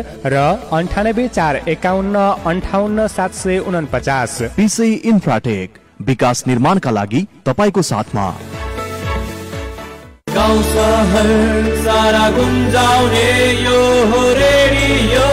र अन्ठानब्बे चार एकाउन्न अन्ठाउन्न सात सय उनपचास पिसै इन्फ्राटेक विकास निर्माणका लागि तपाईँको साथमा गाउँ सहर सारा गुन्जाउने यो रेडियो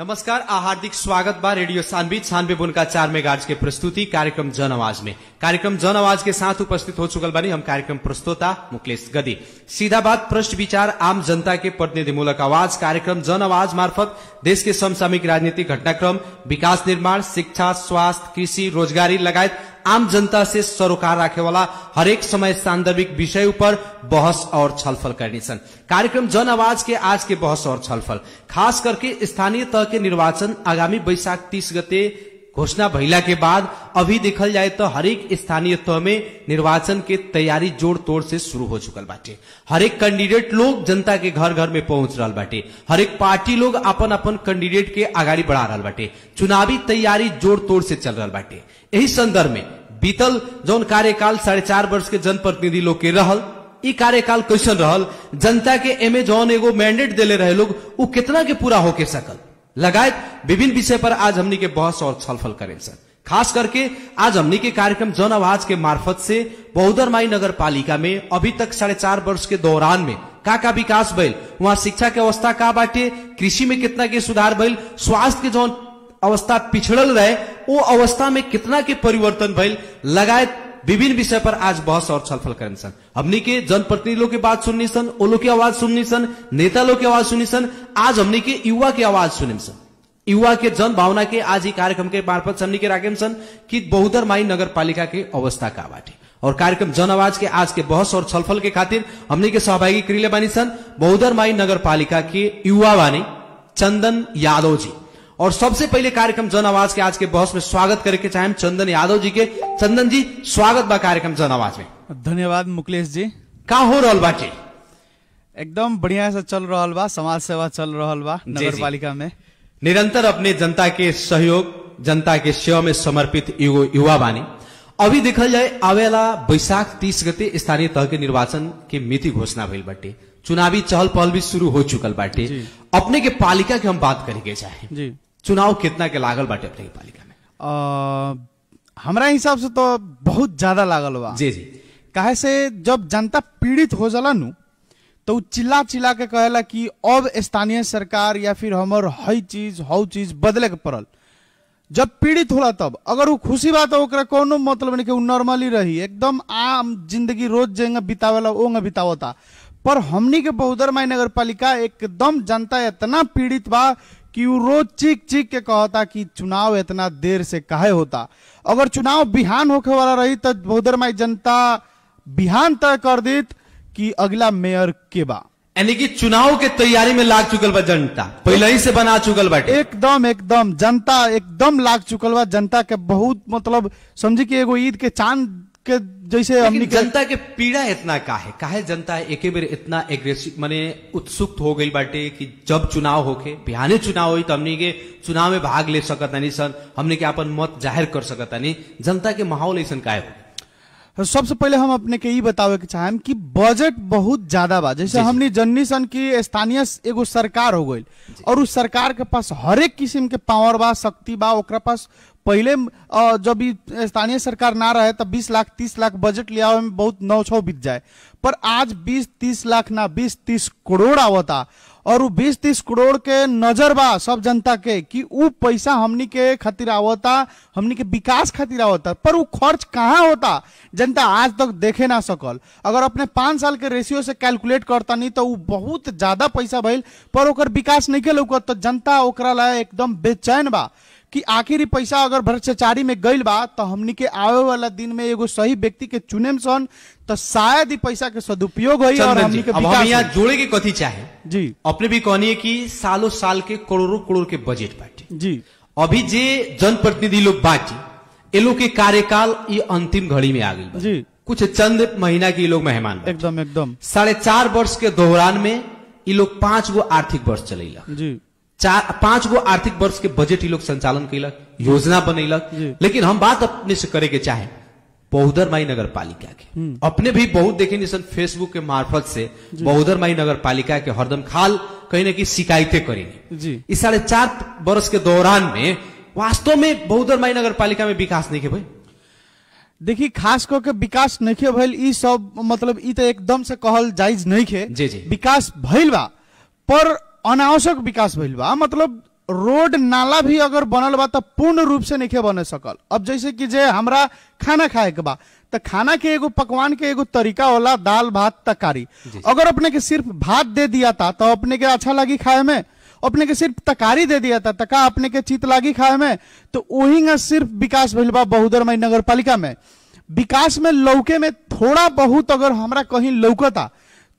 नमस्कार आ हार्दिक स्वागत बा रेडियो सानवी छानबे बुनका चार मेगाज के प्रस्तुति कार्यक्रम जन आवाज में कार्यक्रम जन आवाज के साथ उपस्थित हो चुकल बानी हम कार्यक्रम प्रस्तोता मुकेश गदी सीधा बात प्रश्न विचार आम जनता के प्रतिनिधिमूलक आवाज कार्यक्रम जन आवाज मार्फत देश के समसामयिक राजनीतिक घटनाक्रम विकास निर्माण शिक्षा स्वास्थ्य कृषि रोजगारी लगायत आम जनता से सरोकार राखे वाला हरेक समय सान्दर्भिक विषय ऊपर बहस और छलफल करने कार्यक्रम जन आवाज के आज के बहस और छलफल खास करके स्थानीय तह के निर्वाचन आगामी बैशाख तीस गते घोषणा भैला के बाद अभी देखल जाए तो हरेक स्थानीय तह में निर्वाचन के तैयारी जोड़ तोड़ से शुरू हो चुकल बाटे हरेक कैंडिडेट लोग जनता के घर घर में पहुंच रहा बाटे हरेक पार्टी लोग अपन अपन कैंडिडेट के आगाड़ी बढ़ा रहा बाटे चुनावी तैयारी जोड़ तोड़ से चल रहा बाटे यही संदर्भ में बीतल जौन कार्यकाल साढ़े चार वर्ष के जनप्रतिनिधि लोग के रहा इ कार्यकाल कैसन रहा जनता के एमे जौन एगो मैंडेट दिले रहे लोग वो कितना के पूरा होके सकल लगायत विभिन्न विषय पर आज हमने के बहस और छलफल करें सर खास करके आज हमने के कार्यक्रम जन आवाज के मार्फत से बहुदरमाई नगर पालिका में अभी तक साढ़े चार वर्ष के दौरान में का का विकास भइल वहाँ शिक्षा के अवस्था का बाटे कृषि में कितना के सुधार भइल स्वास्थ्य के जो अवस्था पिछड़ल रहे वो अवस्था में कितना के परिवर्तन भइल लगायत विभिन्न विषय पर आज बहस और छलफल करें सन हमने के जनप्रतिनिधि लोग की बात सुननी सन ओलो लोग की आवाज सुननी सन नेता लोग की आवाज सुननी सन आज हमने के युवा की आवाज सुने सन युवा के जन भावना के आज ही कार्यक्रम के मार्फत हमनी के राखे सन कि बहुदर माई नगरपालिका के अवस्था का बाटे और कार्यक्रम जन आवाज के आज के बहस और छलफल के खातिर हमने के सहभागी क्रिले बानी सन बहुदर माई नगरपालिका के युवा बानी चंदन यादव जी और सबसे पहले कार्यक्रम जन आवाज के आज के बहस में स्वागत करे के चाहे चंदन यादव जी के चंदन जी स्वागत बा कार्यक्रम जन आवाज में धन्यवाद मुकेश जी का हो रहा बा एकदम बढ़िया से चल रहा बा समाज सेवा चल रहा बा नगर पालिका में निरंतर अपने जनता के सहयोग जनता के सेवा में समर्पित युवा बानी अभी देखल जाए आवेला बैसाख तीस गते स्थानीय तह के निर्वाचन के मिति घोषणा भेल बाटे चुनावी चहल पहल भी शुरू हो चुकल बाटे अपने के पालिका के हम बात करे के चाहे चुनाव कितना के लागल बाटे अपने पालिका में आ, हिसाब से तो बहुत ज्यादा लागल बा जी जी कहे से जब जनता पीड़ित हो जाला नु तो चिल्ला चिल्ला के कहला कि अब स्थानीय सरकार या फिर हमर हई चीज हौ चीज बदले के पड़ल जब पीड़ित होला तब अगर वो खुशी बात तो ओकरा कोनो मतलब नहीं कि वो नॉर्मली रही एकदम आम जिंदगी रोज जेंगा बितावेला ओंग बितावता पर हमनी के बहुदर माई नगर पालिका एकदम जनता इतना पीड़ित बा कि वो रोज चीख चीख के कहता कि चुनाव इतना देर से कहे होता अगर चुनाव बिहान होके वाला रही तो बहुदर माई जनता बिहान तय कर दी कि अगला मेयर के बा यानी कि चुनाव के तैयारी में लाग चुकल बा जनता पहले ही से बना चुकल बा एकदम एकदम जनता एकदम लाग चुकल बा जनता के बहुत मतलब समझी कि एगो ईद के चांद के जैसे हमने जनता के पीड़ा इतना का है का है जनता एक बेर इतना एग्रेसिव माने उत्सुक हो गई बाटे कि जब चुनाव होके बिहाने चुनाव हुई तो हमने के चुनाव में भाग ले नहीं सन हमने के अपन मत जाहिर कर नहीं जनता के माहौल ऐसा का है सबसे पहले हम अपने के ई बतावे के चाहे कि बजट बहुत ज्यादा बा जैसे हमने जननी सन की स्थानीय एगो सरकार हो गई और उस सरकार के पास हर एक किस्म के पावर बा शक्ति बा ओकरा पास पहले जब स्थानीय सरकार ना रहे तब 20 लाख 30 लाख बजट लिया में बहुत छो बीत जाए पर आज 20 30 लाख ना 20 30 करोड़ आवता और वो 20 30 करोड़ के नजर बा सब जनता के कि वो पैसा हमनी के खातिर आवता हमनी के विकास खातिर आवता पर वो खर्च कहाँ होता जनता आज तक देखे ना सकल अगर अपने पाँच साल के रेशियो से कैलकुलेट करता नहीं तो वो बहुत ज्यादा पैसा भइल पर विकास नहीं के लौकत तो जनता ओकरा एकदम बेचैन बा कि आखिर पैसा अगर भ्रष्टाचारी में गई बा तो हमनी के आवे वाला दिन में एगो सही व्यक्ति के चुनेम सन तो शायद ही पैसा के सदुपयोग हो और हमनी के अब हम जोड़े के कथी चाहे जी अपने भी कहनी है कि सालों साल के करोड़ों करोड़ के बजट बाटे जी अभी जे जनप्रतिनिधि लोग बाटे ए लोग के कार्यकाल ये अंतिम घड़ी में आ गई जी कुछ चंद महीना के लोग मेहमान एकदम एकदम साढ़े चार वर्ष के दौरान में ये लोग पांच गो आर्थिक वर्ष चले जी चार पांच गो आर्थिक वर्ष के बजट ही लोग संचालन कैलक योजना बनेलक लेकिन हम बात अपने से करे के चाहे बहुधर माई नगर पालिका के हम्म। अपने भी बहुत देखे निशन फेसबुक के मार्फत से बहुधर माई नगर पालिका के हरदम खाल कहीं ना कहीं शिकायतें करेंगे इस साढ़े चार वर्ष के दौरान में वास्तव में बहुधर माई नगर पालिका में विकास नहीं के भाई देखिए खास कर के विकास नहीं भल सब मतलब तो एकदम से कहल जायज नहीं खे जी जी विकास भइल बा पर अनावश्यक विकास बा मतलब रोड नाला भी अगर बनल बा पूर्ण रूप से नहीं बन सकल अब जैसे कि जे हमरा खाना खाए के बा तो खाना के एगो पकवान के एगो तरीका होला दाल भात तकारी अगर अपने के सिर्फ भात दे दिया था तो अपने के अच्छा लगी खाए में अपने के सिर्फ तकारी दे दिया था तका अपने के चित लागी खाए में तो वही सिर्फ विकास बा बहुदर मई नगर पालिका में विकास में लौके में थोड़ा बहुत अगर हमारा कहीं लौकता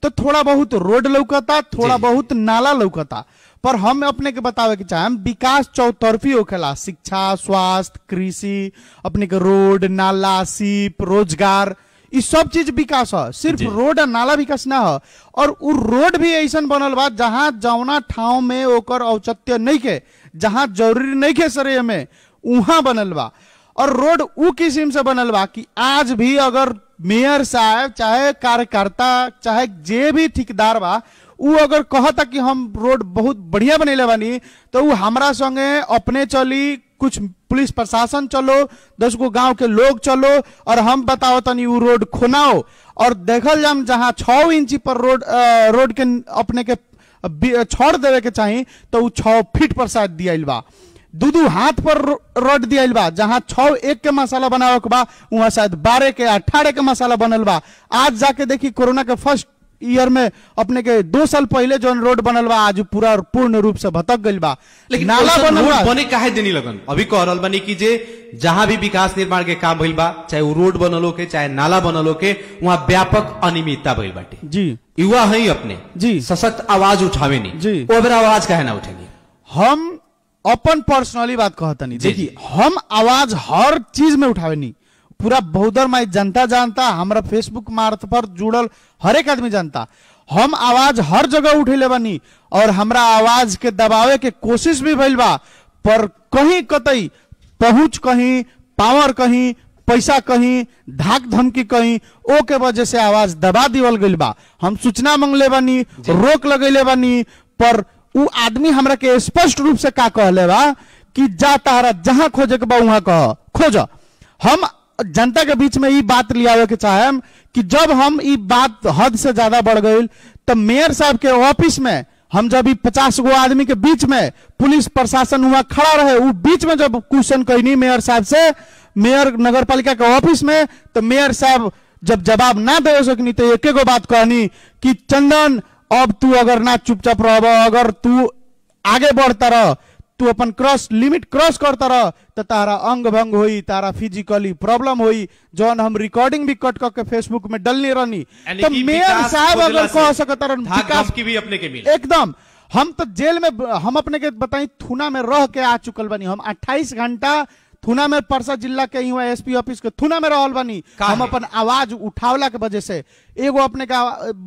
तो थोड़ा बहुत रोड लौकता थोड़ा बहुत नाला लौकता पर हम अपने के बतावे के चाहे विकास चौतरफी होखेला शिक्षा स्वास्थ्य कृषि अपने के रोड नाला सीप रोजगार ये सब चीज विकास है सिर्फ रोड और नाला विकास ना हो और उ रोड भी ऐसा बनल बा जहाँ जौना ठाव में ओकर औचत्य नहीं के जहाँ जरूरी नहीं के सरे में वहां बनल बा और रोड उ किसिम से बनल बा कि आज भी अगर मेयर साहब चाहे कार्यकर्ता चाहे जे भी ठिकेदार बा उ अगर कहता कि हम रोड बहुत बढ़िया बनेले बनी तो उ हमारा संगे अपने चली कुछ पुलिस प्रशासन चलो दस गो गाँव के लोग चलो और हम बताओ तनि उ रोड खुनाओ और देखल जाम जहाँ छ इंची पर रोड आ, रोड के अपने के छोड़ देवे के चाहिए तो उ छ फीट पर शायद दियाल बा दू दू हाथ पर रट दियाल बा जहां छ एक के मसाला बनावे के बा वहां शायद बारह के अठारह के मसाला बनल बा आज जाके देखी कोरोना के फर्स्ट ईयर में अपने के दो साल पहले जो रोड बनल बा आज पूरा पूर्ण रूप से भटक गई बा लेकिन नाला बनल बा बने काहे देनी लगन अभी कह रहल बनी कि जे जहां भी विकास निर्माण के काम भइल बा चाहे वो रोड बनल हो के चाहे नाला बनल हो के वहां व्यापक अनियमितता भइल बाटे जी युवा है अपने जी सशक्त आवाज उठावे नहीं जी ओबरा आवाज काहे ना उठेंगे हम अपन पर्सनली बात कहतनी देखिए हम आवाज हर चीज में उठावे नहीं पूरा बहुदर माई जनता जानता हमारा फेसबुक मार्थ पर जुड़ल हर एक आदमी जानता हम आवाज हर जगह ले बनी और हमारा आवाज के दबावे के कोशिश भी भइल बा पर कहीं कतई पहुंच कहीं पावर कहीं पैसा कहीं धाक धमकी कहीं ओ के वजह से आवाज दबा दीवल गई बा हम सूचना मंगले बनी रोक लगे बनी पर उ आदमी हमरा के स्पष्ट रूप से का कहले बा कि जा तारा जहां खोजे के बा वहां कह खोज हम जनता के बीच में ये बात लिया के चाहे कि जब हम ये बात हद से ज्यादा बढ़ गई तो मेयर साहब के ऑफिस में हम जब पचास गो आदमी के बीच में पुलिस प्रशासन हुआ खड़ा रहे वो बीच में जब क्वेश्चन कहनी मेयर साहब से मेयर नगर पालिका के ऑफिस में तो मेयर साहब जब जवाब ना दे सकनी तो एक गो बात कहनी कि चंदन अब तू अगर ना चुपचाप रह अगर तू आगे बढ़ता रह तू अपन क्रॉस लिमिट क्रॉस करता रह तो तारा अंग भंग हो तारा फिजिकली प्रॉब्लम हो जौन हम रिकॉर्डिंग भी कट करके फेसबुक में डलने रहनी तो मेयर साहब अगर कह सकता विकास की भी अपने के मिले एकदम हम तो जेल में हम अपने के बताई थुना में रह के आ चुकल बनी हम 28 घंटा थुना में परसा जिला के ही एसपी ऑफिस के थुना में रह बनी हम अपन आवाज उठावला के वजह से एगो अपने का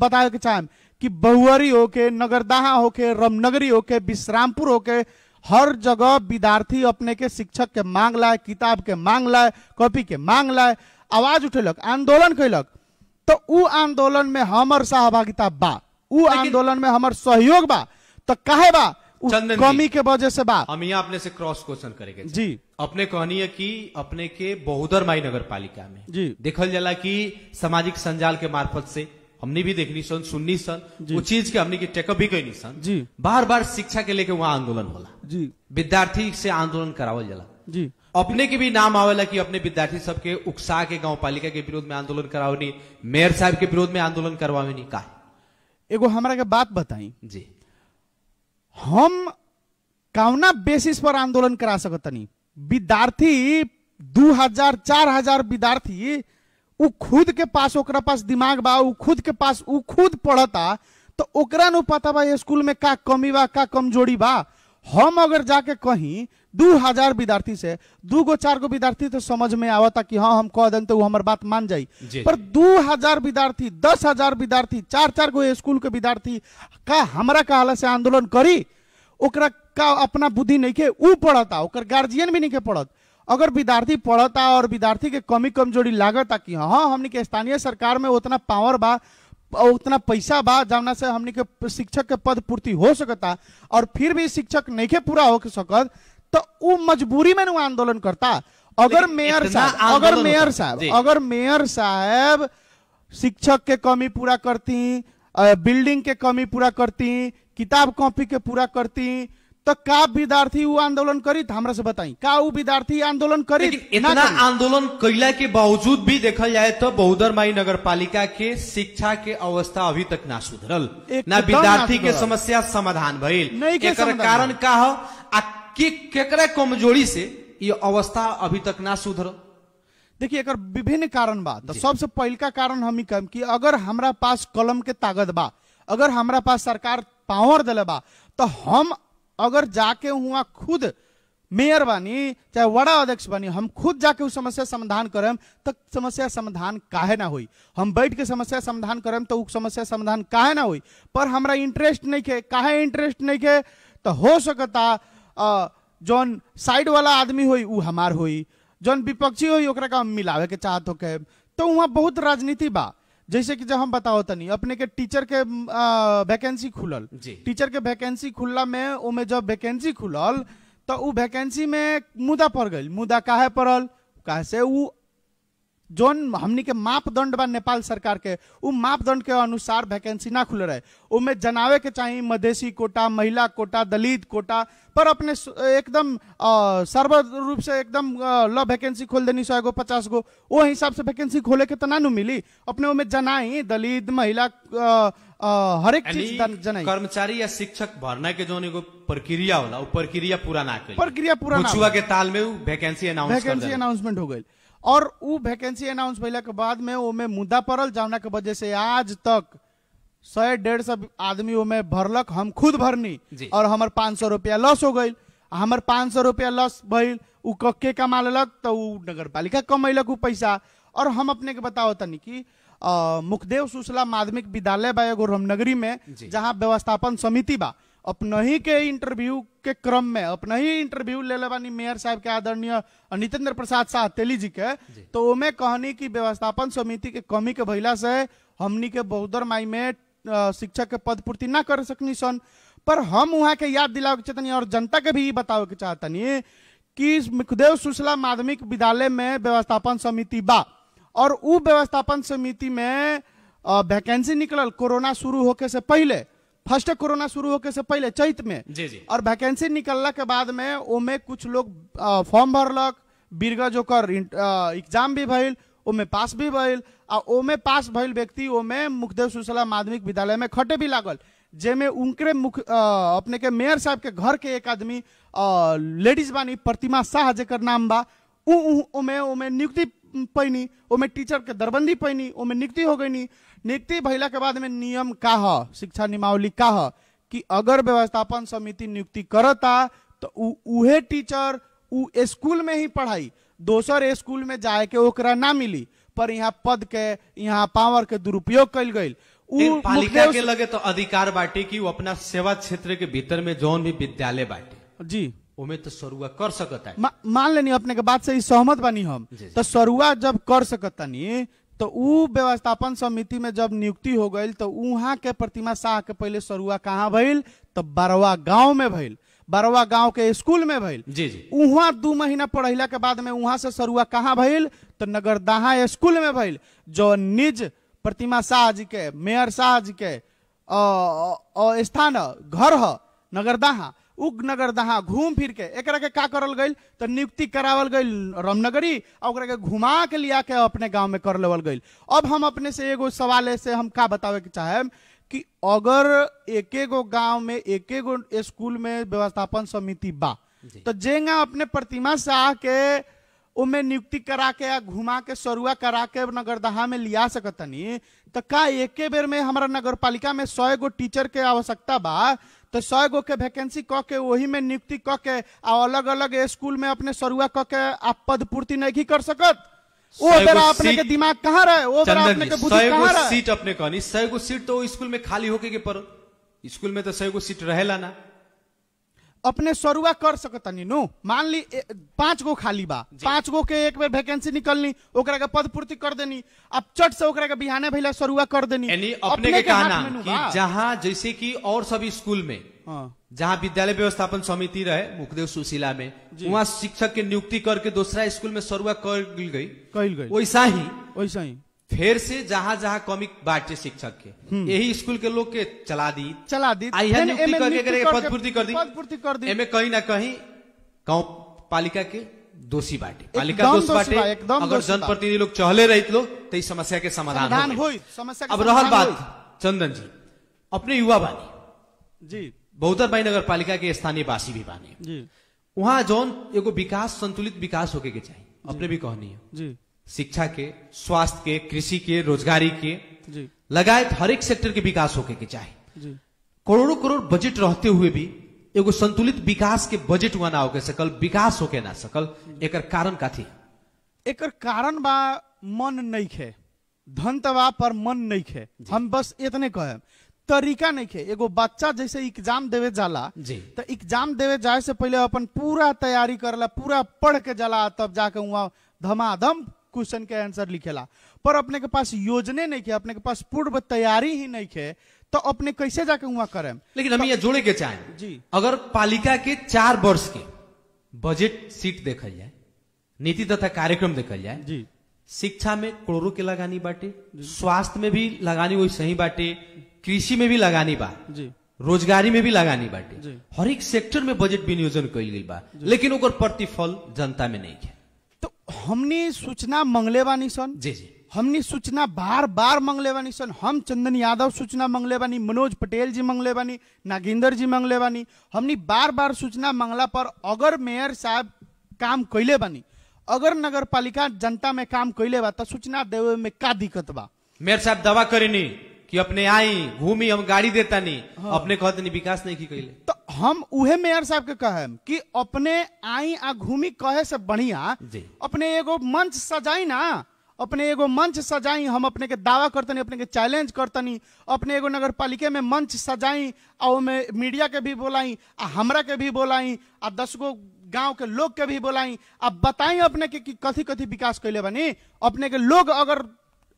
बताए के चाहे कि बहुअरी होके नगरदाहा होके रमनगरी होके विश्रामपुर होके हर जगह विद्यार्थी अपने के शिक्षक के मांग लाए किताब के मांग लाए कॉपी के मांग लाए आवाज उठेलक आंदोलन कैलक तो उ आंदोलन में हमार सहभागिता बा उ आंदोलन में हमार सहयोग बा तो कहे बा कमी के वजह से बा हम यहाँ अपने से क्रॉस क्वेश्चन करेंगे जी अपने कहनी है कि अपने के बहुदर माई नगर पालिका में जी देखल जाला कि सामाजिक संजाल के मार्फत से हमने भी देखनी सन सुननी सन वो चीज के हमने की टेकअप भी कई सन जी बार बार शिक्षा के लेके वहाँ आंदोलन होला जी विद्यार्थी से आंदोलन करावल जाला जी अपने के भी नाम आवेला कि अपने विद्यार्थी सबके उकसा के गांव पालिका के विरोध में आंदोलन करावनी मेयर साहब के विरोध में आंदोलन करवावनी का एगो हमारा के बात बताई जी हम कौना बेसिस पर आंदोलन करा सकतनी विद्यार्थी दू हजार चार हजार विद्यार्थी उ खुद के पास ओकरा पास दिमाग बा उ खुद के पास उ खुद पढ़ता तो ओकरा नु पता बा स्कूल में का कमी बा का कमजोरी बा हम अगर जाके कहीं दू हजार विद्यार्थी से दू गो चार गो विद्यार्थी तो समझ में आवता कि हाँ हम कह दें तो हमारे बात मान जाए पर दू हजार विद्यार्थी दस हजार विद्यार्थी चार चार गो स्कूल के विद्यार्थी का हमारा कहला से आंदोलन करी ओकरा का अपना बुद्धि नहीं के ऊ पढ़ता ओकर गार्जियन भी नहीं के पढ़त अगर विद्यार्थी पढ़ता और विद्यार्थी के कमी कमजोरी लागता कि हाँ, हाँ हमने के स्थानीय सरकार में उतना पावर बा उतना पैसा बा जमना से हमने के शिक्षक के पद पूर्ति हो सकता और फिर भी शिक्षक नहीं के पूरा हो सकत तो वो मजबूरी में आंदोलन करता अगर मेयर साहब अगर मेयर साहब अगर मेयर साहब शिक्षक के कमी पूरा करती बिल्डिंग के कमी पूरा करती किताब कॉपी के पूरा करती तो का विद्यार्थी वो आंदोलन करी हमरा से बताई का वो विद्यार्थी आंदोलन करी इतना आंदोलन कैला के बावजूद भी देखल जाए तो बहुदर माई नगर पालिका के शिक्षा के अवस्था अभी तक ना सुधरल ना विद्यार्थी के समस्या समाधान भेल कारण का हो आ कमजोरी से ये अवस्था अभी तक ना सुधरल देखिए एक विभिन्न कारण बा तो सबसे पहलका कारण हम कहम कि अगर हमारा पास कलम के ताकत बा अगर हमारा पास सरकार पावर दिले बा तो हम अगर जाके हुआ खुद मेयर बनी चाहे वड़ा अध्यक्ष बनी हम खुद जाके उस समस्या समाधान करम तो समस्या समाधान काहे ना हुई हम बैठ के समस्या समाधान करम तो समस्या समाधान काहे ना हुई पर हमारा इंटरेस्ट नहीं के काहे इंटरेस्ट नहीं के तो हो सकता जौन साइड वाला आदमी हुई वो हमार हुई जौन विपक्षी हुई ओकरा का हम मिलावे के चाहत हो के तो वहाँ बहुत राजनीति बा जैसे कि जब हम बताओ तनी तो अपने के टीचर के वैकेंसी खुलल टीचर के वैकेंसी खुलला में ओमे जब वैकेंसी खुलल तो उ वैकेंसी में मुदा पड़ गई मुदा काहे पड़ल काहे से वो जोन हमनी के मापदंड बा नेपाल सरकार के उ मापदंड के अनुसार वैकेंसी ना खुल रहे उमें जनावे के चाहिए मधेसी कोटा महिला कोटा दलित कोटा पर अपने एकदम सर्व रूप से एकदम ल वैकेंसी खोल देनी सौ गो पचास गो वो हिसाब से वैकेंसी खोले के तना तो ना मिली अपने उमें जनाई दलित महिला हर एक चीज जनाई कर्मचारी या शिक्षक भरना के जो एगो प्रक्रिया होला वो प्रक्रिया पूरा ना करी प्रक्रिया पूरा ना के ताल में वैकेंसी अनाउंसमेंट हो गई और उ वैकेंसी अनाउंस भैला के बाद में ओमे मुद्दा पड़ल जौना के वजह से आज तक सौ डेढ़ सौ आदमी ओमे भरलक हम खुद भरनी और हमारे पाँच सौ रुपया लॉस हो गई हमारे पाँच सौ रुपया लॉस भइल उ कक्के कमा लेलक तो नगर पालिका कमेलक उ पैसा और हम अपने के बताओ तनी कि मुखदेव सुशला माध्यमिक विद्यालय बा एगो रामनगरी में जहाँ व्यवस्थापन समिति बा अपना ही के इंटरव्यू के क्रम में अपना ही इंटरव्यू ले लेवानी मेयर साहब के आदरणीय नितेंद्र प्रसाद शाह तेली जी के जी। तो उमे कहनी की व्यवस्थापन समिति के कमी के भैला से हमनी के बहुदर माई में शिक्षक के पद पूर्ति ना कर सकनी सन पर हम वहाँ के याद दिलाओ के चाहतनी और जनता के भी बतावे के चाहतनी कि मुखदेव सुशला माध्यमिक विद्यालय में व्यवस्थापन समिति बा और उ व्यवस्थापन समिति में वैकेंसी निकल कोरोना शुरू होके से पहले फर्स्ट कोरोना शुरू होके से पहले चैत में जी जी और वैकेंसी निकलला के बाद में में कुछ लोग फॉर्म भरलक बीरगंज ओकर एग्जाम भी भइल में पास भी भइल आ में पास भइल व्यक्ति में मुखदेव सुसला माध्यमिक विद्यालय में खटे भी लागल में उनके मुख अपने के मेयर साहब के घर के एक आदमी लेडीज बानी प्रतिमा शाह जेकर नाम बा उ, उ, उमे उमे नियुक्ति पैनी टीचर के दरबंदी पैनी नियुक्ति हो गई नहीं नियुक्ति भैला के बाद में नियम का ह शिक्षा नियमावली का ह कि अगर व्यवस्थापन समिति नियुक्ति करता तो उहे टीचर उ स्कूल में ही पढ़ाई दोसर स्कूल में जाए के ओकरा ना मिली पर यहाँ पद के यहाँ पावर के दुरुपयोग कल गई पालिका के लगे तो अधिकार बाटे कि वो अपना सेवा क्षेत्र के भीतर में जो भी विद्यालय बाटे जी उमे तो सरुआ कर सकता है मा, मान लेनी अपने के बात से सहमत बनी हम तो सरुआ जब कर सकता नहीं तो उ व्यवस्थापन समिति में जब नियुक्ति हो गए तो वहां के प्रतिमा शाह के पहले सरुआ कहाँ भइल तो बरवा गांव में भल बरवा गांव के स्कूल में भल जी जी वहां दू महीना पढ़ला के बाद में वहां से सरुआ कहाँ भइल तो नगरदाहा स्कूल में भल जो निज प्रतिमा शाह जी के मेयर शाह जी के स्थान घर है नगरदाहा उगनगर दहा घूम फिर के एक के का करल गई तो नियुक्ति करावल गई रामनगरी और के घुमा के लिया के अपने गांव में कर लेवल गई अब हम अपने से एगो सवाल से हम का बतावे के चाहे कि अगर एक गो गांव में एक गो स्कूल में व्यवस्थापन समिति बा तो जेगा अपने प्रतिमा से आके उमें नियुक्ति करा के या घुमा के सरुआ करा के नगरदहा में लिया सकतनी तो का एक बेर में हमारा नगर पालिका में सौ गो टीचर के आवश्यकता बा तो सौ गो के वैकेंसी क के वही में नियुक्ति क के आ अलग अलग स्कूल में अपने सरुआ क के आप पद पूर्ति नहीं कर सकत वो बेरा अपने के दिमाग कहाँ रहे वो बेरा अपने के बुद्धि कहाँ रहे सीट अपने कहनी सौ गो सीट तो स्कूल में खाली होके के पर स्कूल में तो सौ गो सीट रहेला ना अपने सरुआ कर सकतनी नु मान ली पांच गो खाली बा पांच गो के एक बेर वैकेंसी निकलनी ओकरा के पद पूर्ति कर देनी अब चट से ओकरा के बिहाने भैला सरुआ कर देनी यानी अपने, अपने के, कहना कि हाँ। जहां जैसे कि और सब स्कूल में हाँ। जहाँ विद्यालय व्यवस्थापन समिति रहे मुखदेव सुशीला में वहाँ शिक्षक के नियुक्ति करके दूसरा स्कूल में सरुआ कर गई वैसा ही वैसा ही फिर से जहां जहाँ कमी बांटे शिक्षक के हम्म। यही स्कूल के लोग के चला दी चला दी नियुक्ति करके पदपूर्ति कर दी पदपूर्ति कर दी एमे कहीं ना कहीं गांव पालिका के दोषी बाटे पालिका दोष बाटे अगर जनप्रतिनिधि लोग चहले रहित लोग तो इस समस्या के समाधान हो अब रहल बात चंदन जी अपने युवा बानी जी बहुतर भाई नगर पालिका के स्थानीय वासी भी बानी वहाँ जोन एगो विकास संतुलित विकास होके के चाहिए अपने भी कहनी है जी शिक्षा के स्वास्थ्य के कृषि के रोजगारी के लगाए हर एक सेक्टर के विकास होके के चाहे करोड़ों करोड़ बजट रहते हुए भी एगो संतुलित विकास के बजट हुआ ना हो सकल विकास होके ना सकल एक कारण का थी एक कारण बा मन नहीं है धन तबा पर मन नहीं है हम बस इतने कह तरीका नहीं है एगो बच्चा जैसे एग्जाम देवे जाला तो एग्जाम देवे जाए से पहले अपन पूरा तैयारी कर ला पूरा पढ़ के जला तब जाके वहाँ धमाधम क्वेश्चन के आंसर लिखेला पर अपने के पास योजने नहीं है अपने के पास पूर्व तैयारी ही नहीं है तो अपने कैसे जाके वहां करें लेकिन हम ये तो- जोड़े के चाहे जी अगर पालिका के चार वर्ष के बजट सीट देखल जाए नीति तथा कार्यक्रम देखल जाए जी शिक्षा में करोड़ों के लगानी बाटे स्वास्थ्य में भी लगानी वही सही बाटे कृषि में भी लगानी बा जी रोजगारी में भी लगानी बाटे हर एक सेक्टर में बजट विनियोजन कैल गई बा लेकिन प्रतिफल जनता में नहीं है हमने सूचना मंगले बानी सन जी जी हमने सूचना बार बार मंगले बानी सन हम चंदन यादव सूचना मंगले बानी मनोज पटेल जी मंगले बानी नागेंद्र जी मंगले बानी हमने बार बार सूचना मंगला पर अगर मेयर साहब काम कैले बानी अगर नगर पालिका जनता में काम कैले बा सूचना देवे में का दिक्कत बा मेयर साहब दवा नहीं कि अपने आई घूमी हम गाड़ी देता नहीं हाँ। अपने कहते नहीं विकास नहीं की कहले तो हम उहे मेयर साहब के कहे कि अपने आई आ घूमी कहे से बढ़िया अपने एगो मंच सजाई ना अपने एगो मंच सजाई हम अपने के दावा करतनी अपने के चैलेंज करतनी अपने एगो नगर पालिके में मंच सजाई और में मीडिया के भी बोलाई आ हमरा के भी बोलाई आ दस गो गांव के लोग के भी बोलाई आ बताई अपने के कि कथी कथी विकास कैले बनी अपने के लोग अगर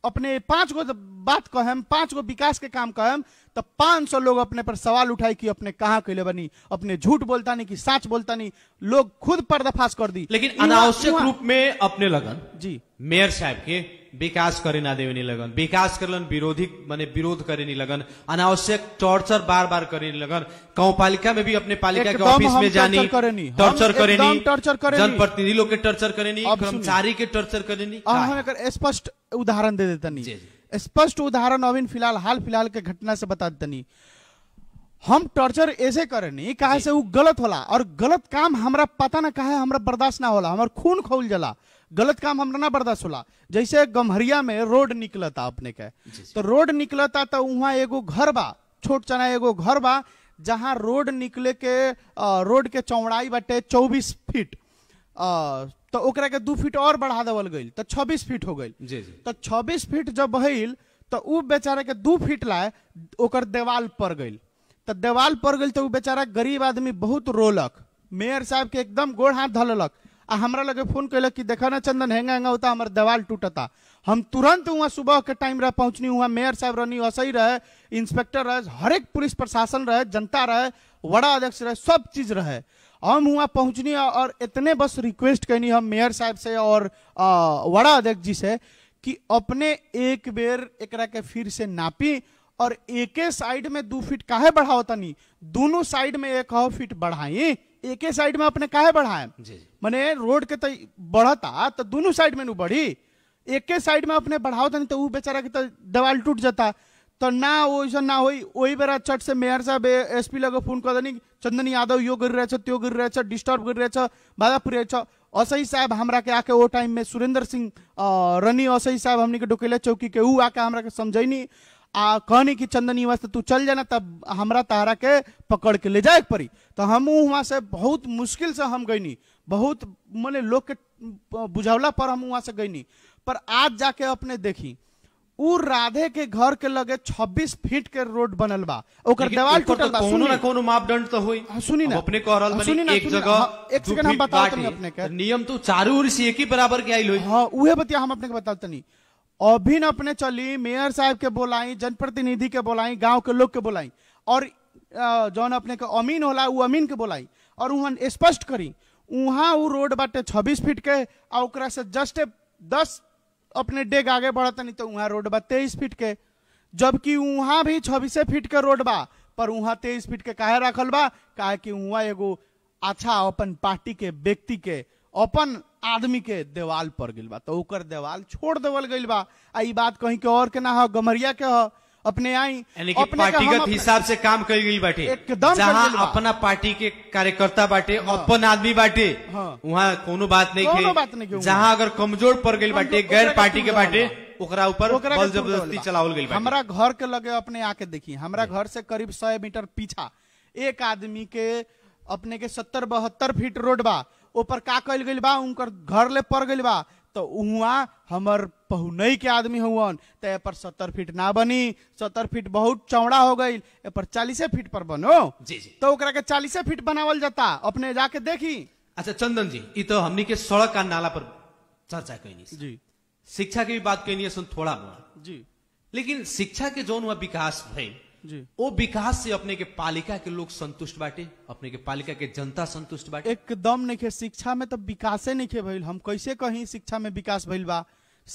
अपने पांच गो बात कहम पांच गो विकास के काम कहम तो पांच सौ लोग अपने पर सवाल उठाए कि अपने कहा कैले बनी अपने झूठ बोलता नहीं कि साच बोलता नहीं लोग खुद पर्दाफाश कर दी लेकिन अनावश्यक रूप में अपने लगन जी मेयर साहब के વિકાસ કરી ના દેવાની લગન વિકાસ કરી લગન વિરોધી મને વિરોध करे नहीं लगन अनावश्यक टॉर्चर बार बार करे नहीं लगन गाँव पालिका में भी अपने पालिका के ऑफिस में जानी टॉर्चर करे नहीं टॉर्चर करे जनप्रतिनिधि लोग के टॉर्चर करे नहीं कर्मचारी के टॉर्चर करे नहीं स्पष्ट उदाहरण दे देता नहीं स्पष्ट उदाहरण अभी फिलहाल हाल फिलहाल के घटना से बता देता नहीं हम टॉर्चर ऐसे करनी कहा से वो गलत होला और गलत काम हमारा पता ना कहा हमारा बर्दाश्त ना होला हमारा खून खोल जला गलत काम हम ना बर्दाश्त होला जैसे गम्हरिया में रोड निकलता अपने के तो रोड निकलता तो वहाँ एगो घर बा छोट चना एगो घर बा जहाँ रोड निकले के रोड के चौड़ाई बटे चौबीस फीट तो ओकरा के दू फीट और बढ़ा देवल गई तो छब्बीस फीट हो गई तो छब्बीस फीट जब भइल तो उ बेचारा के दू फीट लाए ओकर देवाल पर गई तो देवाल पर गई तो बेचारा गरीब आदमी बहुत रोलक मेयर साहब के एकदम गोड़ हाथ धललक आ हमारा लगे फोन कैलक कि देखा ना चंदन हेंगा हेंगा होता हमारे देवाल टूटता हम तुरंत वहाँ सुबह के टाइम रह पहुँचनी वहाँ मेयर साहब रहनी वसई रहे इंस्पेक्टर रहे हर एक पुलिस प्रशासन रहे जनता रहे वड़ा अध्यक्ष रहे सब चीज रहे हम वहाँ पहुंचनी और इतने बस रिक्वेस्ट कनी हम मेयर साहब से और वड़ा अध्यक्ष जी से कि अपने एक बेर एक के फिर से नापी और एक साइड में दो फीट काहे बढ़ावतनी दोनों साइड में एक फीट बढ़ाई एक साइड में अपने काहे बढ़ाए मैंने रोड के बढ़ता तो दोनों साइड में बढ़ी एक साइड में अपने बढ़ाओ तो नहीं तो बेचारा के दवाल टूट जाता तो ना वैसा ना होई वही बेरा चट से मेयर साहब एस पी लगे फोन कर दी चंदन यादव यो कर रहे त्यो कर रहे डिस्टर्ब कर रहे बाधा पुरे असही साहब हमरा के आके वो टाइम में सुरेंद्र सिंह रनी असही साहब हमने के डोकेला चौकी के ऊ आके हमरा के समझैनी आ कहनी कि चंदनी वास्ते तू चल जाना तब हमरा तारा के पकड़ के ले जाए पड़ी तो हम वहाँ से बहुत मुश्किल से हम गईनी बहुत मैंने लोग के बुझावला पर हम वहाँ से गईनी पर आज जाके अपने देखी उ राधे के घर के लगे 26 फीट के रोड बनल बा ओकर देवाल टूटल बा कोनो ना कोनो मापदंड तो होई हाँ, सुनी ना अपने कह रहल हाँ, बनी एक जगह हाँ, एक सेकंड हम बताओ तनी अपने के नियम तो चारों ओर से एक ही बराबर के आइल होई हां उहे बतिया हम अपने के बताओ तनी अभिन अपने चली मेयर साहब के बोलाई जनप्रतिनिधि के बोलाई गांव के लोग के बोलाई और जौन अपने के अमीन होला वो अमीन के बोलाई और वहाँ स्पष्ट करी वहाँ वो रोड बाटे छब्बीस फीट के और से जस्ट दस अपने डेग आगे बढ़त नहीं तो वहाँ रोड बा तेईस फीट के जबकि वहाँ भी छब्बीसे फीट के रोड बा पर वहाँ तेईस फीट के काहे रखल बा कि वहाँ एगो अच्छा अपन पार्टी के व्यक्ति के अपन आदमी के देवाल पर गिल बा तो उकर देवाल छोड़ देवल गई बा आई बात कहीं के और के ना हो गमरिया के हो अपने आई पार्टीगत हिसाब से काम कर गई बाटे एकदम जहाँ अपना पार्टी के कार्यकर्ता बाटे हाँ। अपन आदमी बाटे हाँ। वहाँ कोनो बात नहीं के बात जहाँ अगर कमजोर पड़ गई बाटे गैर पार्टी के बाटे उकरा ऊपर बल जबरदस्ती चलावल गई हमारा घर के लगे अपने आके देखी हमारा घर से करीब सौ मीटर पीछा एक आदमी के अपने के सत्तर बहत्तर फीट रोड बा ऊपर का कल गई बा उनकर घर ले पड़ गई बा तो वहाँ हमार पहुनई के आदमी हुआन तो ए पर सत्तर फीट ना बनी सत्तर फीट बहुत चौड़ा हो गई ए पर चालीसे फीट पर बनो जी जी तो ओकरा के चालीसे फीट बनावल जाता अपने जाके देखी अच्छा चंदन जी ये तो हमनी के सड़क आ नाला पर चर्चा कैनी जी शिक्षा के भी बात कहनी है सुन थोड़ा जी लेकिन शिक्षा के जो हुआ विकास भाई वो विकास से अपने के पालिका के लोग संतुष्ट बाटे अपने के पालिका के जनता संतुष्ट बाटे एकदम नहीं शिक्षा में तो विकास नहीं भइल हम कैसे कहीं शिक्षा में विकास भइल बा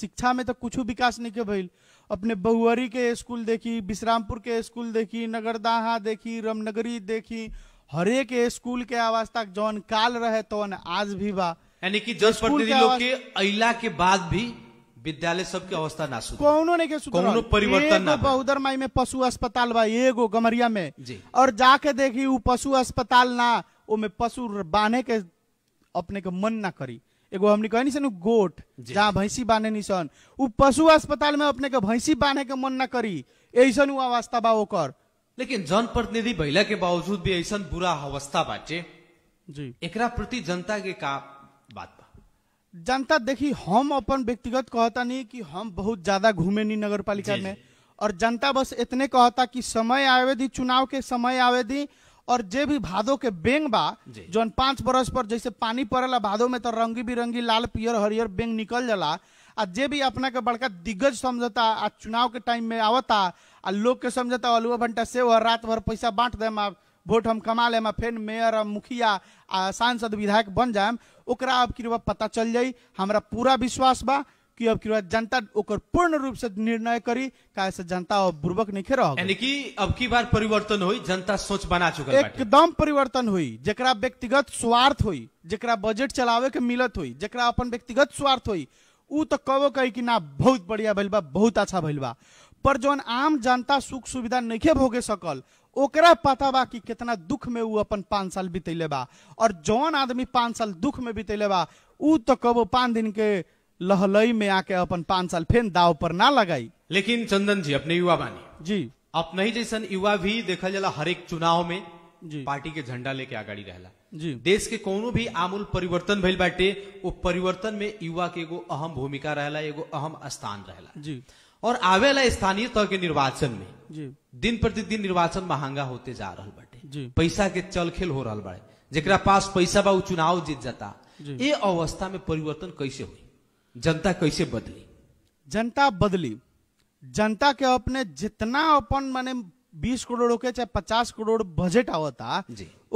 शिक्षा में तो कुछ विकास नहीं भइल अपने बहुअरी के स्कूल देखी विश्रामपुर के स्कूल देखी नगरदाहा देखी रामनगरी देखी हरेक स्कूल के अवस्था जौन काल रहे तो आज भी बा यानी कि जन प्रतिनिधि लोग के अला के बाद भी विद्यालय सबके अवस्था ना सुधर कौनो नहीं के सुधर कौनो परिवर्तन ना बहुदर माई में पशु अस्पताल बा एगो गमरिया में जी और जाके देखी वो पशु अस्पताल ना में पशु बांधे के अपने के मन ना करी एगो हमनी कहनी सन गोट जहाँ भैंसी बांधे नी सन उ पशु अस्पताल में अपने के भैंसी बांधे के मन ना करी ऐसा अवस्था बा ओकर लेकिन जनप्रतिनिधि भैला के बावजूद भी ऐसा बुरा अवस्था बाटे जी एकरा प्रति जनता के का बात जनता देखी हम अपन व्यक्तिगत कहता नहीं कि हम बहुत ज्यादा घूमे नहीं नगर पालिका में और जनता बस इतने कहता कि समय आवेदी चुनाव के समय आवेदी और जे भी भादो के बेंग बा जो पांच बरस पर जैसे पानी पड़े भादो में तो रंगी बिरंगी लाल पियर हरियर बेंग निकल जला आ जे भी अपना के बड़का दिग्गज समझता आ चुनाव के टाइम में आवता आ लोग के समझता अलुआ भंटा से रात भर पैसा बांट दे वोट हम कमा लेम आ फिर मेयर आ मुखिया आ सांसद विधायक बन जाए अब कि पता चल जाए हमारा पूरा विश्वास बा कि अब की जनता ओकर पूर्ण रूप से निर्णय करी काहे से जनता अब बुर्बक नहीं रह यानी कि अब की बार परिवर्तन हुई जनता सोच बना चुका एकदम परिवर्तन हुई जरा व्यक्तिगत स्वार्थ हुई जरा बजट चलावे के मिलत हुई जरा अपन व्यक्तिगत स्वार्थ हुई उ तो कहो कही कि ना बहुत बढ़िया भैल बा बहुत अच्छा भैल बा पर जो आम जनता सुख सुविधा नहीं भोगे सकल ओकरा पता बा कि कितना दुख में वो अपन पांच साल बीतले बा और जौन आदमी पांच साल दुख में बीतले बा ऊ तो कबो पांच दिन के लहलई में आके अपन पांच साल फिर दाव पर ना लगाई लेकिन चंदन जी अपने युवा बानी जी अपने ही जैसा युवा भी देखा जाला हर एक चुनाव में जी पार्टी के झंडा लेके आगाड़ी रहला जी देश के कोनो भी आमूल परिवर्तन भेल बाटे वो परिवर्तन में युवा के एगो अहम भूमिका रहला एगो अहम स्थान रहला जी और आवे स्थानीय तह के निर्वाचन में जी। दिन प्रतिदिन निर्वाचन महंगा होते जा रहा बटे पैसा के चल खेल हो रहा बड़े जरा पास पैसा बा चुनाव जीत जाता ये अवस्था में परिवर्तन कैसे हुई जनता कैसे बदली जनता बदली जनता के अपने जितना अपन माने 20 करोड़ के चाहे 50 करोड़ बजट आवता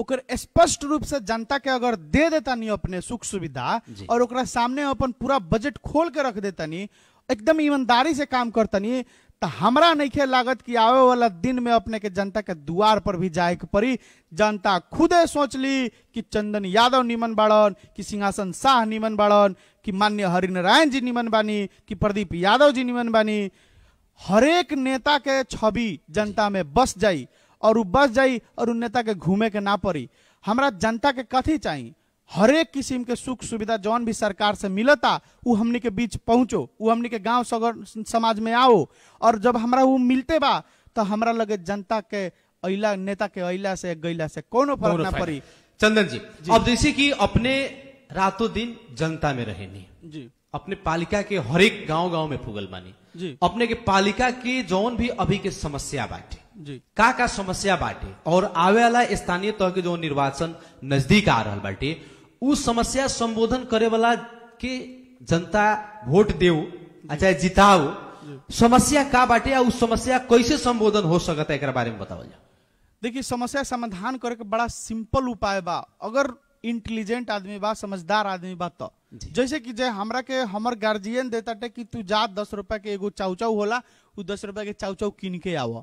ओकर स्पष्ट रूप से जनता के अगर दे देता नहीं अपने सुख सुविधा और सामने अपन पूरा बजट खोल के रख देता नहीं एकदम ईमानदारी से काम करतनी तो हमरा नहीं लागत कि आवे वाला दिन में अपने के जनता के दुआर पर भी जाए के पड़ी जनता खुदे सोच ली कि चंदन यादव निमन बाड़न कि सिंहासन शाह निमन बाड़न कि मान्य हरिनारायण जी निमन बानी कि प्रदीप यादव जी निमन बानी हरेक नेता के छवि जनता में बस जाई और उ बस जाई और उन नेता के घूमे के ना पड़ी हमारा जनता के कथी चाहिए हरेक किस्म के सुख सुविधा जौन भी सरकार से मिलता उ हमने के बीच पहुंचो वो हमने के गांव सगर समाज में आओ और जब हमारा वो मिलते बा तो हमारा लगे जनता के अला नेता के अला से गैला से कोनो फर्क ना पड़ी चंदन जी, जी अब जैसे कि अपने रातों दिन जनता में रहेनी जी अपने पालिका के हर एक गांव गांव में फुगल बानी जी अपने के पालिका के जौन भी अभी के समस्या बाटे जी का का समस्या बाटे और आवे वाला स्थानीय तह के जो निर्वाचन नजदीक आ रहा बाटे उ समस्या संबोधन करे वाला के जनता वोट देव चाहे जिताओ समस्या का बाटे उस समस्या कैसे संबोधन हो सकता है एक बारे में बतावल जाए देखिए समस्या समाधान करे के बड़ा सिंपल उपाय बा अगर इंटेलिजेंट आदमी बा समझदार आदमी बा तो जैसे कि जय हमरा के हमर गार्जियन देता टे कि तू जा दस रुपए के एगो चाउचाउ होला उ दस रुपए के चाउचाउ किन के आवा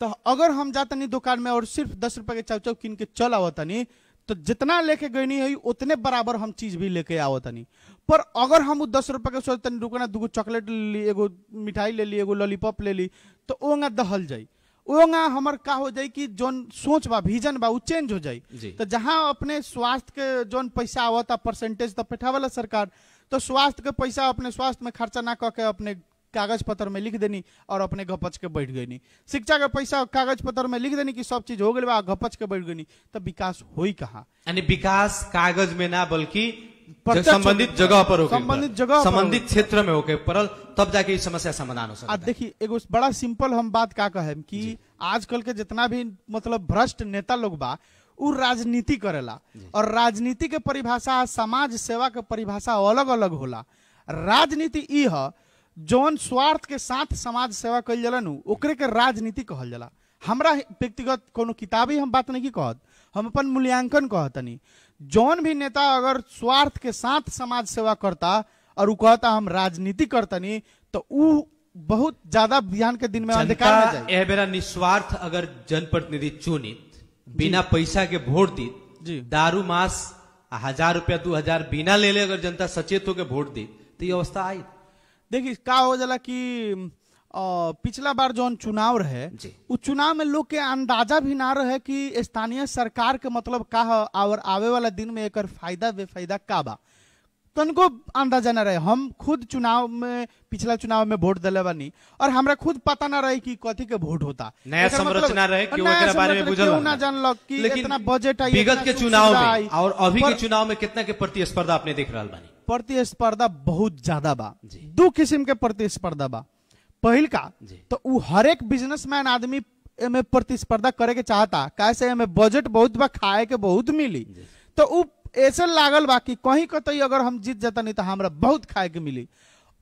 तो अगर हम जा दुकान में और सिर्फ दस रुपए के चाउचाउ किन के चल आवतनी तो जितना लेके गईनी हई उतने बराबर हम चीज भी लेके आवतनी पर अगर हम दस रुपए के सोचते रुकना दूगो चॉकलेट ले ली एगो मिठाई ले ली एगो लॉलीपॉप ले ली तो ओंगा दहल जाई ओंगा हमार का हो जाए कि जोन सोच बा विजन बा वो चेंज हो जाए तो जहाँ अपने स्वास्थ्य के जोन पैसा आवता परसेंटेज तो वाला सरकार तो स्वास्थ्य के पैसा अपने स्वास्थ्य में खर्चा ना करके अपने कागज पत्र में लिख देनी और अपने घपच के बैठ गई शिक्षा के पैसा कागज पत्र में लिख देनी कि सब चीज हो गए घपच के बैठ गई तो विकास हो कहा विकास कागज में ना बल्कि संबंधित जगह पर हो संबंधित जगह संबंधित क्षेत्र में होके पड़ल तब जाके इस समस्या समाधान हो सकता है देखिए एक बड़ा सिंपल हम बात का कहे कि आजकल के जितना भी मतलब भ्रष्ट नेता लोग बा उ राजनीति करेला और राजनीति के परिभाषा समाज सेवा के परिभाषा अलग अलग होला राजनीति ई है जौन स्वार्थ के साथ समाज सेवा कल जलन ओकरे के राजनीति कहल जला हमारा व्यक्तिगत कोनो ही हम बात नहीं कहत हम अपन मूल्यांकन कहतनी जौन भी नेता अगर स्वार्थ के साथ समाज सेवा करता और कहता हम राजनीति करतनी तो उ बहुत ज्यादा बिहान के दिन में अंधकार में बेरा निस्वार्थ अगर जनप्रतिनिधि चुनित बिना पैसा के वोट दी दारू मास हजार रुपया दू हजार बिना ले ले अगर जनता सचेत होकर वोट दी तो ये अवस्था आई देखिए का हो जाला कि पिछला बार जो चुनाव रहे उस चुनाव में लोग के अंदाजा भी ना रहे कि स्थानीय सरकार के मतलब का है और आवे वाला दिन में एक फायदा बेफायदा का बा तनको अंदाजा ना रहे हम खुद चुनाव में पिछला चुनाव में वोट दिले बानी और हमरा खुद पता ना रहे कि कथी के वोट होता नया मतलब संरचना रहे क्यों एकरा बारे में बुझल ना लो कि इतना बजट आई विगत के चुनाव में और अभी के चुनाव में कितना के प्रतिस्पर्धा आपने देख रहा बनी प्रतिस्पर्धा बहुत ज्यादा बा दो किस्म के प्रतिस्पर्धा बा पहल का तो हर एक बिजनेसमैन आदमी में प्रतिस्पर्धा करे के चाहता कैसे हमें बजट बहुत बा खाए के बहुत मिली तो उ ऐसे लागल बा कि कहीं कत अगर हम जीत जाता नहीं तो हमारा बहुत खाए के मिली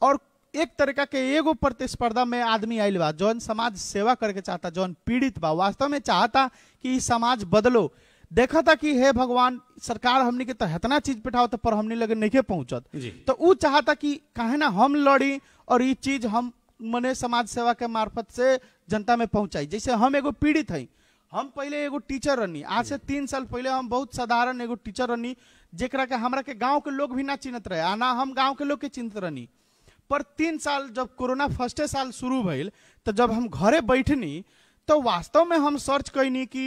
और एक तरीका के एगो प्रतिस्पर्धा में आदमी आयल बा जौन समाज सेवा करके चाहता जौन पीड़ित बा वास्तव में चाहता कि समाज बदलो देखा था कि हे भगवान सरकार हमने के तो इतना चीज बैठा तो पर हमने लगे नहीं पहुंचत तो वो चाहता कि कहे ना हम लड़ी और ये चीज हम मने समाज सेवा के मार्फत से जनता में पहुंचाई जैसे हम एगो पीड़ित हई हम पहले एगो टीचर रहनी आज से तीन साल पहले हम बहुत साधारण एगो टीचर रहनी जरा के हमारा के गाँव के लोग भी ना चिन्हत रहे आ ना हम गाँव के लोग के चिन्हित रहनी पर तीन साल जब कोरोना फर्स्टे साल शुरू भइल तो जब हम घरे बैठनी तो वास्तव में हम सर्च कैनी कि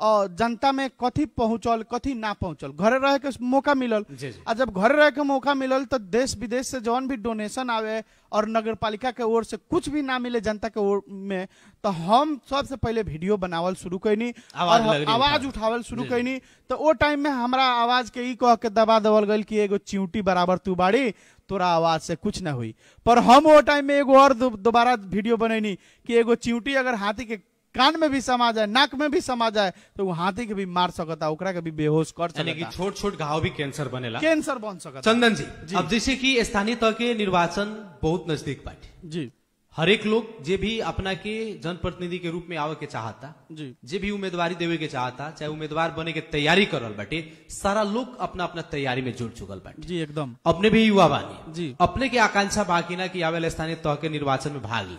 जनता में कथी पहुँचल कथी ना पहुँचल घरे रह के मौका मिलल आ जब घर रह के मौका मिलल तो देश विदेश से जौन भी डोनेशन आवे और नगर पालिका के ओर से कुछ भी ना मिले जनता के ओर में तो हम सबसे पहले वीडियो बनावल शुरू कैनी और आवाज उठावल शुरू कैनी तो वो टाइम में हमारा आवाज के ई कह के दबा देवल गल कि एगो चिंटी बराबर तू बाड़ी तोरा आवाज से कुछ ना हुई पर हम वो टाइम में एगो और दोबारा वीडियो बनैनी कि एगो चिंटी अगर हाथी के कान में भी समा जाए नाक में भी समा जाए तो वो हाथी के भी मार सकता ओकरा के भी बेहोश कर सकता कि छोट छोट घाव भी कैंसर बनेला कैंसर बन सकता चंदन जी, जी अब जैसे कि स्थानीय तह के निर्वाचन बहुत नजदीक बाटे जी हरेक लोग जे भी अपना के जनप्रतिनिधि के रूप में आवे के चाहता जी जे भी उम्मीदवारी देवे के चाहता चाहे उम्मीदवार बने के तैयारी कर बाटे सारा लोग अपना अपना तैयारी में जुड़ चुकल बाटे जी एकदम अपने भी युवा बानी जी अपने के आकांक्षा बाकी ना कि आवे स्थानीय तह के निर्वाचन में भाग ली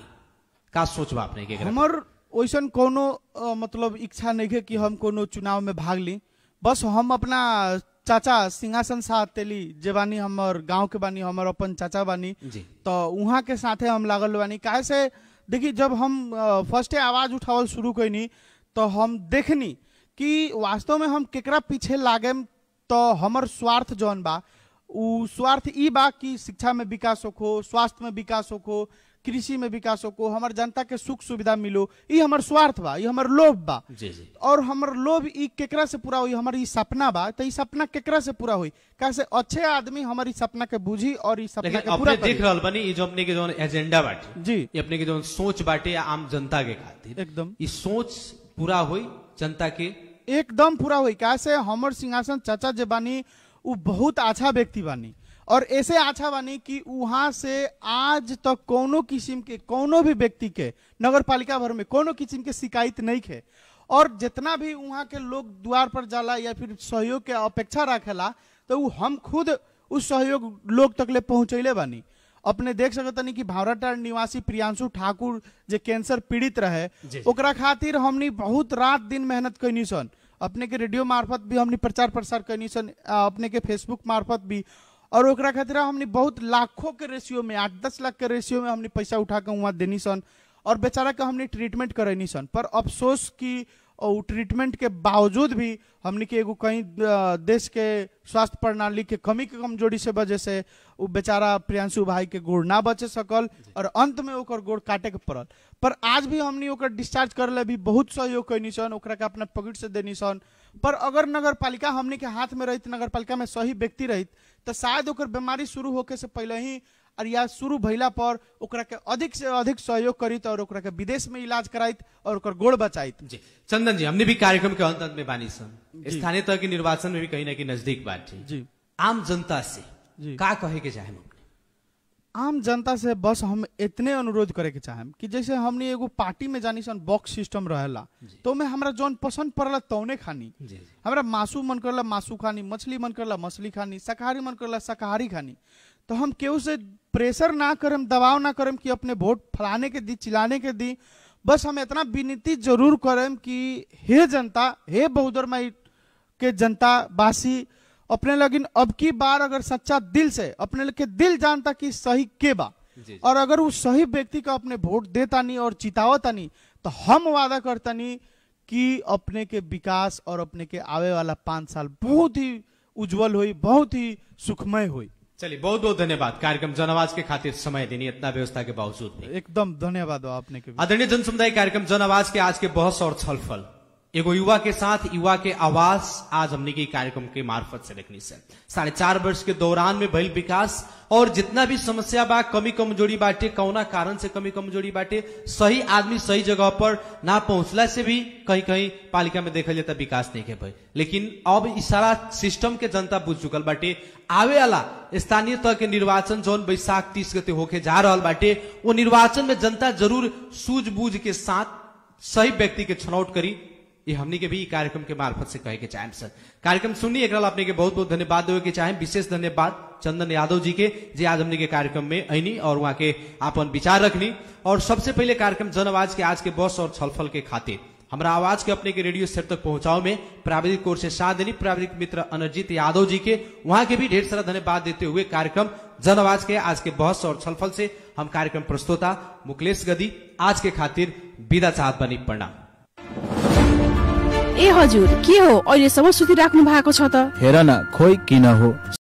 का सोचवा अपने के हमारे वैसन को मतलब इच्छा नहीं है कि हम को चुनाव में भाग ली बस हम अपना चाचा सिंहासन साथ तेली जे बानी हमार गाँव के बानी हमार अपन चाचा बानी तो वहाँ के साथे हम लागल बानी काहे से देखी जब हम फर्स्टे आवाज उठावल शुरू कैनी तो हम देखनी कि वास्तव में हम केकरा पीछे लागे तो हमार स्वार्थ जौन बा उ स्वार्थ इ बा कि शिक्षा में विकास होखो स्वास्थ्य में विकास होखो कृषि में विकास हो को हमारे जनता के सुख सुविधा मिलो ये हमारे स्वार्थ बा ये लोभ बा जी जी। और हमारे लोभ केकरा से पूरा हुई हमारे सपना बा तो सपना केकरा से पूरा हुई क्या से अच्छे आदमी हमारी सपना के बुझी और सपना पूरा देख रहा बनी जो अपने के एजेंडा बाटे जी अपने के जो सोच बाटे आम जनता के खातिर एकदम ई सोच पूरा हुई जनता के एकदम पूरा हुई क्या से हमर सिंहासन चाचा जे बानी वो बहुत अच्छा व्यक्ति बानी और ऐसे आशा बानी कि वहां से आज तक तो कोनो किस्म के कोनो भी व्यक्ति के नगर पालिका भर में कोनो किस्म के शिकायत नहीं है और जितना भी वहाँ के लोग द्वार पर जाला या फिर सहयोग के अपेक्षा रखेला तो हम खुद उस सहयोग लोग तक ले पहुँचैले बानी अपने देख सकतनी कि भावराटार निवासी प्रियांशु ठाकुर जो कैंसर पीड़ित रहे ओकरा खातिर हमने बहुत रात दिन मेहनत कैनी सन अपने के रेडियो मार्फत भी हमने प्रचार प्रसार कैनी सन अपने के फेसबुक मार्फत भी और ओकरा खातिर हमने बहुत लाखों के रेशियो में आठ दस लाख के रेशियो में हमने पैसा उठा के वहाँ देनी सन और बेचारा के हमने ट्रीटमेंट करनी सन पर अफसोस की और ट्रीटमेंट के बावजूद भी हमने के एगो कहीं देश के स्वास्थ्य प्रणाली के कमी के कमजोरी से वजह से वो बेचारा प्रियांशु भाई के गोड़ ना बचे सकल और अंत में ओकर गोड़ काटे के पड़ल पर आज भी हमने ओकर डिस्चार्ज कर ले भी बहुत सहयोग कैनी सन ओकरा के अपना पॉकेट से देनी सन पर अगर नगर पालिका हमने के हाथ में रहित नगर पालिका में सही व्यक्ति रहित तो शायद बीमारी शुरू होके से पहले ही और या शुरू भैला पर के अधिक से अधिक सहयोग करित और के विदेश में इलाज कराइत और गोड़ बचाई जी चंदन जी हमने भी कार्यक्रम के अंत में बानी सन स्थानीय तरह के निर्वाचन में भी कहीं ना कहीं नजदीक बात जी आम जनता से का कहे के चाहे आम जनता से बस हम इतने अनुरोध करे के चाहे कि जैसे हमने एगो पार्टी में जानी सन बॉक्स सिस्टम रहेला तो में हमरा जौन पसंद पड़ला तौने खानी हमरा मासू मन करला मासू खानी मछली मन करला मछली खानी शाकाहारी मन करला शाकाहारी खानी तो हम केहू से प्रेशर ना करम दबाव ना करम कि अपने वोट फलाने के दी चिलाने के दी बस हम इतना विनती जरूर करम कि हे जनता हे बहुदर माई के जनता बासी अपने लगिन अब की बार अगर सच्चा दिल से अपने लगे दिल जानता कि सही के बा और अगर वो सही व्यक्ति का अपने वोट देता नहीं और चितावता नहीं तो हम वादा करता नहीं कि अपने के विकास और अपने के आवे वाला पांच साल बहुत ही उज्जवल हुई बहुत ही सुखमय हुई चलिए बहुत बहुत धन्यवाद कार्यक्रम जनआवाज के खातिर समय देनी इतना व्यवस्था के बावजूद एकदम धन्यवाद आपने आदरणीय जन समुदाय कार्यक्रम जनआवाज के आज के बहस और छलफल एगो युवा के साथ युवा के आवास आज हमने की कार्यक्रम के मार्फत से रखनी से साढ़े चार वर्ष के दौरान में भल विकास और जितना भी समस्या बा कमी कमजोरी बाटे कौना कारण से कमी कमजोरी बाटे सही आदमी सही जगह पर ना पहुंचला से भी कहीं कहीं पालिका में देखा जाता विकास नहीं के भाई लेकिन अब इस सारा सिस्टम के जनता बुझ चुकल बाटे आवे वाला स्थानीय तह के निर्वाचन जोन बैसाख तीस गते होके जा रहा बाटे वो निर्वाचन में जनता जरूर सूझबूझ के साथ सही व्यक्ति के छनौट करी ये हमने के भी कार्यक्रम के मार्फत से कहे के चाहे सर कार्यक्रम सुनिए एक अपने के बहुत बहुत धन्यवाद देवे के चाहे विशेष धन्यवाद चंदन यादव जी के जे आज हमने के कार्यक्रम में अनी और वहाँ के अपन विचार रखनी और सबसे पहले कार्यक्रम जन आवाज के आज के बस और छलफल के खातिर हमारा आवाज के अपने के रेडियो स्तर तक पहुंचाओ में प्राविधिक कोर से साथ देनी प्राविधिक मित्र अनर्जित यादव जी के वहां के भी ढेर सारा धन्यवाद देते हुए कार्यक्रम जन आवाज के आज के बहस और छलफल से हम कार्यक्रम प्रस्तुता मुकेश गदी आज के खातिर विदा चाहत बनी प्रणाम ए हजुर के हो अहिलेसम्म सुतिराख्नु भएको छ त हेर न खोइ किन हो